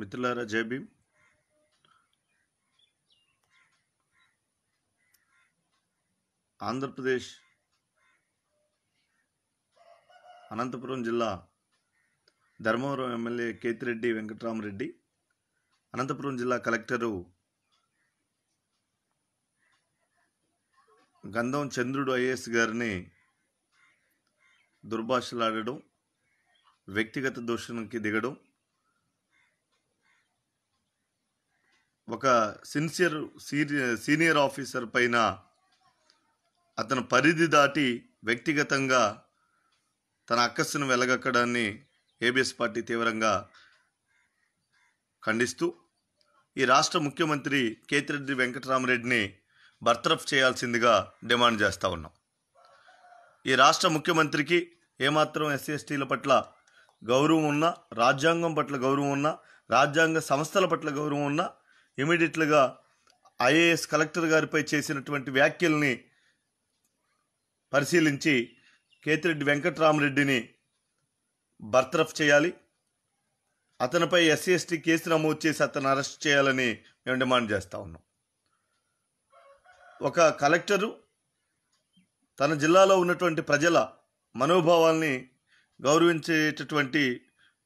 మిత్రులారా జేబీ ఆంధ్రప్రదేశ్ అనంతపురం జిల్లా ధర్మవరం ఎమ్మెల్యే కేతిరెడ్డి వెంకటరామరెడ్డి అనంతపురం జిల్లా కలెక్టరు గంధం చంద్రుడు ఐఏఎస్ గారిని దుర్భాషలాడడం వ్యక్తిగత దూషణకి దిగడం ఒక సిన్సియర్ సీనియర్ ఆఫీసర్ పైన అతను పరిధి దాటి వ్యక్తిగతంగా తన అక్కస్సును వెలగక్కడాన్ని ఏబిఎస్ పార్టీ తీవ్రంగా ఖండిస్తూ ఈ రాష్ట్ర ముఖ్యమంత్రి కేతిరెడ్డి వెంకటరామరెడ్డిని బర్తరఫ్ చేయాల్సిందిగా డిమాండ్ చేస్తూ ఉన్నాం ఈ రాష్ట్ర ముఖ్యమంత్రికి ఏమాత్రం ఎస్సీ ఎస్టీల పట్ల గౌరవం ఉన్నా రాజ్యాంగం పట్ల గౌరవం ఉన్నా రాజ్యాంగ సంస్థల పట్ల గౌరవం ఉన్నా ఇమీడియట్లుగా ఐఏఎస్ కలెక్టర్ గారిపై చేసినటువంటి వ్యాఖ్యల్ని పరిశీలించి కేతిరెడ్డి వెంకట్రామరెడ్డిని బర్తరఫ్ చేయాలి అతనిపై ఎస్సీ ఎస్టీ కేసు నమోదు చేసి అతను అరెస్ట్ చేయాలని మేము డిమాండ్ చేస్తూ ఉన్నాం ఒక కలెక్టరు తన జిల్లాలో ఉన్నటువంటి ప్రజల మనోభావాల్ని గౌరవించేటటువంటి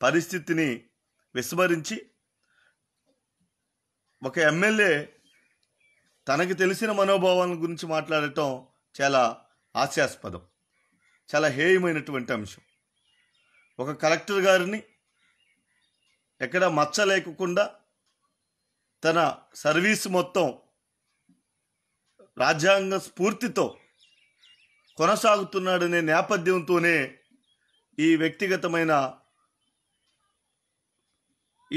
పరిస్థితిని విస్మరించి ఒక ఎమ్మెల్యే తనకు తెలిసిన మనోభావాల గురించి మాట్లాడటం చాలా హాస్యాస్పదం చాలా హేయమైనటువంటి అంశం ఒక కలెక్టర్ గారిని ఎక్కడ మచ్చ లేకుండా తన సర్వీస్ మొత్తం రాజ్యాంగ స్ఫూర్తితో కొనసాగుతున్నాడనే నేపథ్యంతోనే ఈ వ్యక్తిగతమైన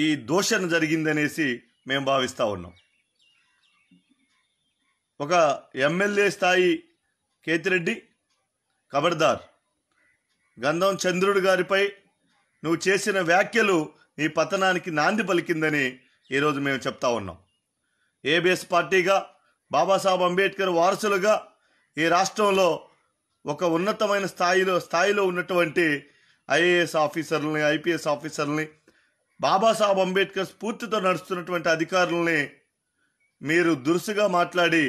ఈ దోషణ జరిగిందనేసి మేము భావిస్తూ ఉన్నాం ఒక ఎమ్మెల్యే స్థాయి కేతిరెడ్డి కబర్దార్ గంధం చంద్రుడు గారిపై నువ్వు చేసిన వ్యాఖ్యలు నీ పతనానికి నాంది పలికిందని ఈరోజు మేము చెప్తా ఉన్నాం ఏబిఎస్ పార్టీగా బాబాసాహెబ్ అంబేద్కర్ వారసులుగా ఈ రాష్ట్రంలో ఒక ఉన్నతమైన స్థాయిలో స్థాయిలో ఉన్నటువంటి ఐఏఎస్ ఆఫీసర్లని ఐపీఎస్ ఆఫీసర్ని బాబాసాహెబ్ అంబేద్కర్ స్ఫూర్తితో నడుస్తున్నటువంటి అధికారుల్ని మీరు దురుసుగా మాట్లాడి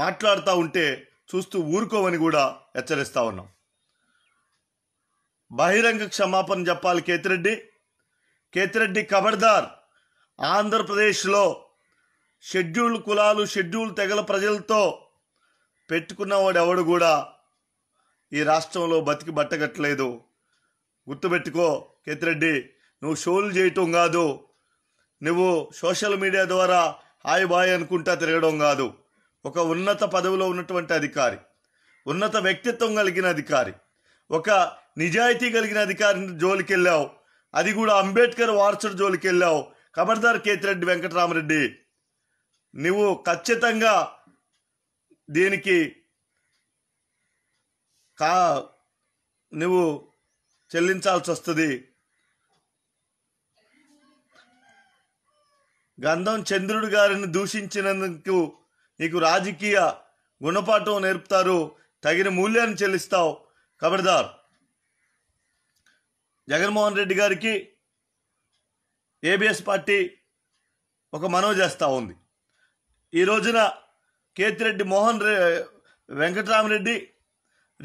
మాట్లాడుతూ ఉంటే చూస్తూ ఊరుకోమని కూడా హెచ్చరిస్తా ఉన్నాం బహిరంగ క్షమాపణ చెప్పాలి కేతిరెడ్డి కేతిరెడ్డి కబర్దార్ ఆంధ్రప్రదేశ్లో షెడ్యూల్ కులాలు షెడ్యూల్ తెగల ప్రజలతో పెట్టుకున్నవాడు ఎవడు కూడా ఈ రాష్ట్రంలో బతికి బట్టగట్టలేదు గుర్తుపెట్టుకో కేతిరెడ్డి నువ్వు షోలు చేయటం కాదు నువ్వు సోషల్ మీడియా ద్వారా హాయ్ బాయ్ అనుకుంటా తిరగడం కాదు ఒక ఉన్నత పదవిలో ఉన్నటువంటి అధికారి ఉన్నత వ్యక్తిత్వం కలిగిన అధికారి ఒక నిజాయితీ కలిగిన అధికారి జోలికి వెళ్ళావు అది కూడా అంబేద్కర్ వారసుడు జోలికి వెళ్ళావు కబర్దార్ కేతిరెడ్డి వెంకటరామరెడ్డి నువ్వు ఖచ్చితంగా దీనికి కా నువ్వు చెల్లించాల్సి వస్తుంది గంధం చంద్రుడు గారిని దూషించినందుకు నీకు రాజకీయ గుణపాఠం నేర్పుతారు తగిన మూల్యాన్ని చెల్లిస్తావు కబడిదార్ జగన్మోహన్ రెడ్డి గారికి ఏబిఎస్ పార్టీ ఒక మనవి చేస్తూ ఉంది ఈ రోజున కేతిరెడ్డి మోహన్ వెంకటరామరెడ్డి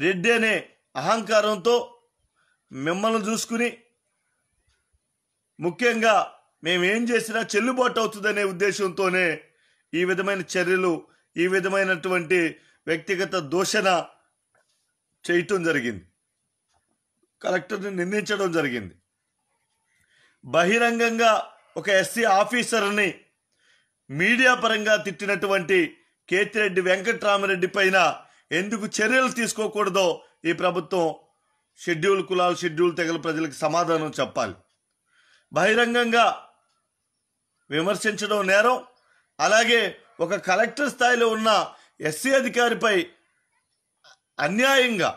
రెడ్డి అనే అహంకారంతో మిమ్మల్ని చూసుకుని ముఖ్యంగా మేమేం చేసినా చెల్లుబాటు అవుతుందనే ఉద్దేశంతోనే ఈ విధమైన చర్యలు ఈ విధమైనటువంటి వ్యక్తిగత దూషణ చేయటం జరిగింది కలెక్టర్ని నిందించడం జరిగింది బహిరంగంగా ఒక ఎస్సీ ఆఫీసర్ని మీడియా పరంగా తిట్టినటువంటి కేతిరెడ్డి వెంకట్రామరెడ్డి పైన ఎందుకు చర్యలు తీసుకోకూడదో ఈ ప్రభుత్వం షెడ్యూల్ కులాలు షెడ్యూల్ తెగల ప్రజలకు సమాధానం చెప్పాలి బహిరంగంగా విమర్శించడం నేరం అలాగే ఒక కలెక్టర్ స్థాయిలో ఉన్న ఎస్సీ అధికారిపై అన్యాయంగా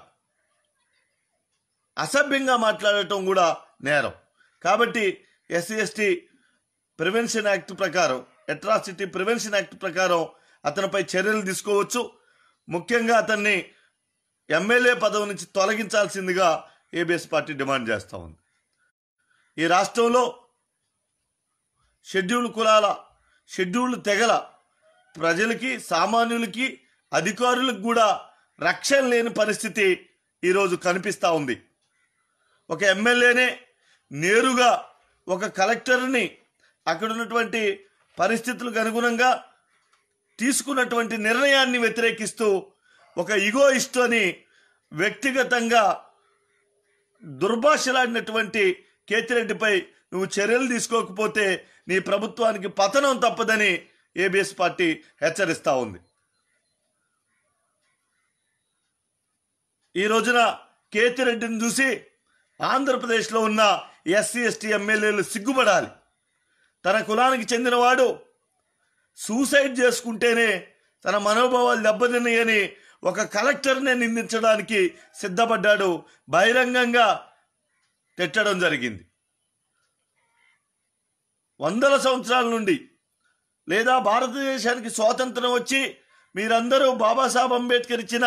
అసభ్యంగా మాట్లాడటం కూడా నేరం కాబట్టి ఎస్సీ ఎస్టీ ప్రివెన్షన్ యాక్ట్ ప్రకారం అట్రాసిటీ ప్రివెన్షన్ యాక్ట్ ప్రకారం అతనిపై చర్యలు తీసుకోవచ్చు ముఖ్యంగా అతన్ని ఎమ్మెల్యే పదవి నుంచి తొలగించాల్సిందిగా ఏబిఎస్ పార్టీ డిమాండ్ చేస్తూ ఉంది ఈ రాష్ట్రంలో షెడ్యూల్డ్ కులాల షెడ్యూల్డ్ తెగల ప్రజలకి సామాన్యులకి అధికారులకు కూడా రక్షణ లేని పరిస్థితి ఈరోజు కనిపిస్తూ ఉంది ఒక ఎమ్మెల్యేనే నేరుగా ఒక కలెక్టర్ని అక్కడ ఉన్నటువంటి పరిస్థితులకు అనుగుణంగా తీసుకున్నటువంటి నిర్ణయాన్ని వ్యతిరేకిస్తూ ఒక ఇగోయిస్ట్ అని వ్యక్తిగతంగా దుర్భాషలాడినటువంటి కేతిరెడ్డిపై నువ్వు చర్యలు తీసుకోకపోతే నీ ప్రభుత్వానికి పతనం తప్పదని ఏబిఎస్ పార్టీ హెచ్చరిస్తూ ఉంది ఈ రోజున కేతిరెడ్డిని చూసి ఆంధ్రప్రదేశ్లో ఉన్న ఎస్సీ ఎస్టీ ఎమ్మెల్యేలు సిగ్గుపడాలి తన కులానికి చెందినవాడు సూసైడ్ చేసుకుంటేనే తన మనోభావాలు దెబ్బతిన్నాయని ఒక కలెక్టర్నే నిందించడానికి సిద్ధపడ్డాడు బహిరంగంగా తిట్టడం జరిగింది వందల సంవత్సరాల నుండి లేదా భారతదేశానికి స్వాతంత్రం వచ్చి మీరందరూ బాబాసాహెబ్ అంబేద్కర్ ఇచ్చిన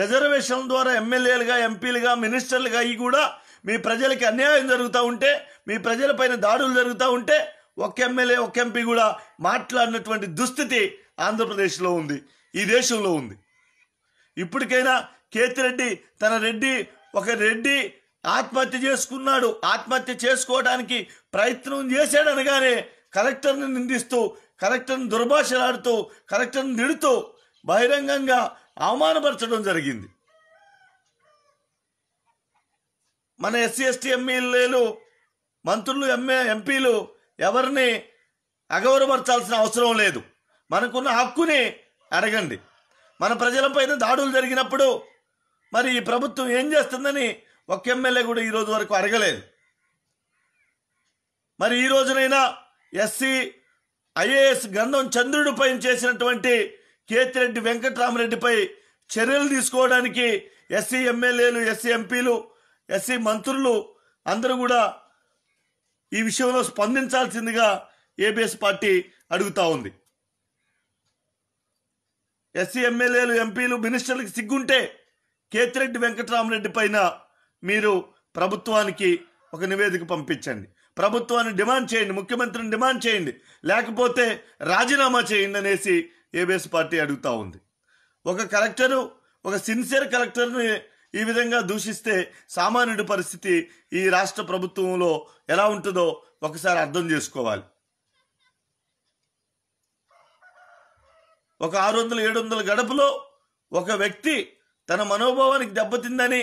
రిజర్వేషన్ ద్వారా ఎమ్మెల్యేలుగా ఎంపీలుగా మినిస్టర్లుగా అయ్యి కూడా మీ ప్రజలకి అన్యాయం జరుగుతూ ఉంటే మీ ప్రజలపైన దాడులు జరుగుతూ ఉంటే ఒక ఎమ్మెల్యే ఒక ఎంపీ కూడా మాట్లాడినటువంటి దుస్థితి ఆంధ్రప్రదేశ్లో ఉంది ఈ దేశంలో ఉంది ఇప్పటికైనా కేతిరెడ్డి తన రెడ్డి ఒక రెడ్డి ఆత్మహత్య చేసుకున్నాడు ఆత్మహత్య చేసుకోవడానికి ప్రయత్నం చేశాడనగానే కలెక్టర్ని నిందిస్తూ కలెక్టర్ని దుర్భాషలాడుతూ కలెక్టర్ని నిడుతూ బహిరంగంగా అవమానపరచడం జరిగింది మన ఎస్సీ ఎస్టీ ఎమ్మెల్యేలు మంత్రులు ఎంఏ ఎంపీలు ఎవరిని అగౌరవపరచాల్సిన అవసరం లేదు మనకున్న హక్కుని అడగండి మన ప్రజలపైన దాడులు జరిగినప్పుడు మరి ఈ ప్రభుత్వం ఏం చేస్తుందని ఒక ఎమ్మెల్యే కూడా ఈరోజు వరకు అడగలేదు మరి ఈ రోజునైనా ఎస్సీ ఐఏఎస్ గంధం చంద్రుడిపై చేసినటువంటి కేతిరెడ్డి వెంకట్రామరెడ్డిపై చర్యలు తీసుకోవడానికి ఎస్సీ ఎమ్మెల్యేలు ఎస్సీ ఎంపీలు ఎస్సీ మంత్రులు అందరూ కూడా ఈ విషయంలో స్పందించాల్సిందిగా ఏబిఎస్ పార్టీ అడుగుతా ఉంది ఎస్సీ ఎమ్మెల్యేలు ఎంపీలు మినిస్టర్లకు సిగ్గుంటే కేతిరెడ్డి వెంకటరామరెడ్డి పైన మీరు ప్రభుత్వానికి ఒక నివేదిక పంపించండి ప్రభుత్వాన్ని డిమాండ్ చేయండి ముఖ్యమంత్రిని డిమాండ్ చేయండి లేకపోతే రాజీనామా చేయండి అనేసి ఏబిఎస్ పార్టీ అడుగుతూ ఉంది ఒక కలెక్టరు ఒక సిన్సియర్ కలెక్టర్ని ఈ విధంగా దూషిస్తే సామాన్యుడి పరిస్థితి ఈ రాష్ట్ర ప్రభుత్వంలో ఎలా ఉంటుందో ఒకసారి అర్థం చేసుకోవాలి ఒక ఆరు వందల ఏడు వందల గడపలో ఒక వ్యక్తి తన మనోభావానికి దెబ్బతిందని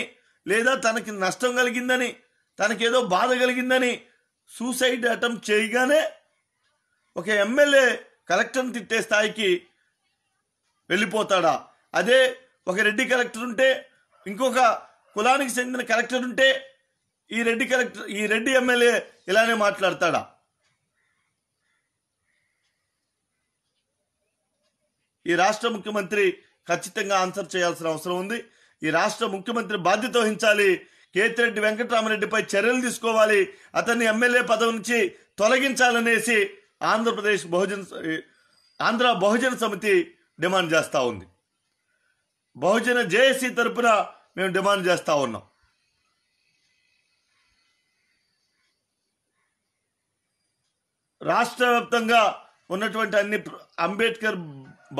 లేదా తనకి నష్టం కలిగిందని తనకేదో బాధ కలిగిందని సూసైడ్ అటెంప్ట్ చేయగానే ఒక ఎమ్మెల్యే కలెక్టర్ని తిట్టే స్థాయికి వెళ్ళిపోతాడా అదే ఒక రెడ్డి కలెక్టర్ ఉంటే ఇంకొక కులానికి చెందిన కలెక్టర్ ఉంటే ఈ రెడ్డి కలెక్టర్ ఈ రెడ్డి ఎమ్మెల్యే ఇలానే మాట్లాడతాడా ఈ రాష్ట్ర ముఖ్యమంత్రి ఖచ్చితంగా ఆన్సర్ చేయాల్సిన అవసరం ఉంది ఈ రాష్ట్ర ముఖ్యమంత్రి బాధ్యత వహించాలి కేతిరెడ్డి వెంకటరామరెడ్డిపై చర్యలు తీసుకోవాలి అతన్ని ఎమ్మెల్యే పదవి నుంచి తొలగించాలనేసి ఆంధ్రప్రదేశ్ బహుజన్ ఆంధ్ర బహుజన సమితి డిమాండ్ చేస్తూ ఉంది బహుజన జేఏసీ తరపున మేము డిమాండ్ చేస్తూ ఉన్నాం రాష్ట్ర వ్యాప్తంగా ఉన్నటువంటి అన్ని అంబేద్కర్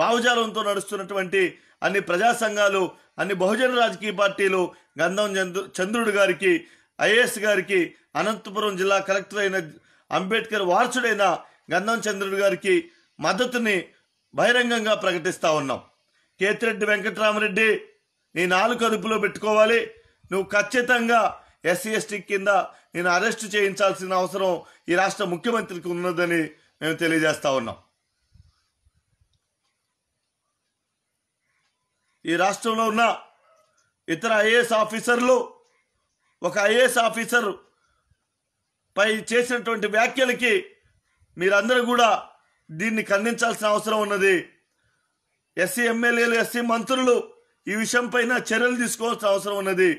భావజాలంతో నడుస్తున్నటువంటి అన్ని ప్రజా సంఘాలు అన్ని బహుజన రాజకీయ పార్టీలు గంధం చంద్రు చంద్రుడు గారికి ఐఏఎస్ గారికి అనంతపురం జిల్లా కలెక్టర్ అయిన అంబేద్కర్ వారసుడైన గంధం చంద్రుడు గారికి మద్దతుని బహిరంగంగా ప్రకటిస్తా ఉన్నాం కేతిరెడ్డి వెంకటరామరెడ్డి నీ నాలుగు అదుపులో పెట్టుకోవాలి నువ్వు ఖచ్చితంగా ఎస్సీ ఎస్టీ కింద నేను అరెస్టు చేయించాల్సిన అవసరం ఈ రాష్ట్ర ముఖ్యమంత్రికి ఉన్నదని మేము తెలియజేస్తా ఉన్నాం ఈ రాష్ట్రంలో ఉన్న ఇతర ఐఏఎస్ ఆఫీసర్లు ఒక ఐఏఎస్ ఆఫీసర్ పై చేసినటువంటి వ్యాఖ్యలకి మీరందరూ కూడా దీన్ని ఖండించాల్సిన అవసరం ఉన్నది ఎస్సీ ఎమ్మెల్యేలు ఎస్సీ మంత్రులు ఈ విషయంపైన చర్యలు తీసుకోవాల్సిన అవసరం ఉన్నది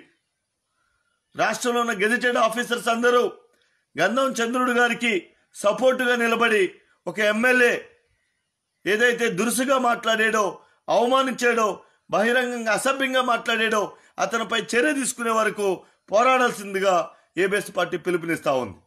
రాష్ట్రంలో ఉన్న గెజిటెడ్ ఆఫీసర్స్ అందరూ గంధం చంద్రుడు గారికి సపోర్టుగా నిలబడి ఒక ఎమ్మెల్యే ఏదైతే దురుసుగా మాట్లాడాడో అవమానించాడో బహిరంగంగా అసభ్యంగా మాట్లాడాడో అతనిపై చర్య తీసుకునే వరకు పోరాడాల్సిందిగా ఏబిఎస్ పార్టీ పిలుపునిస్తా ఉంది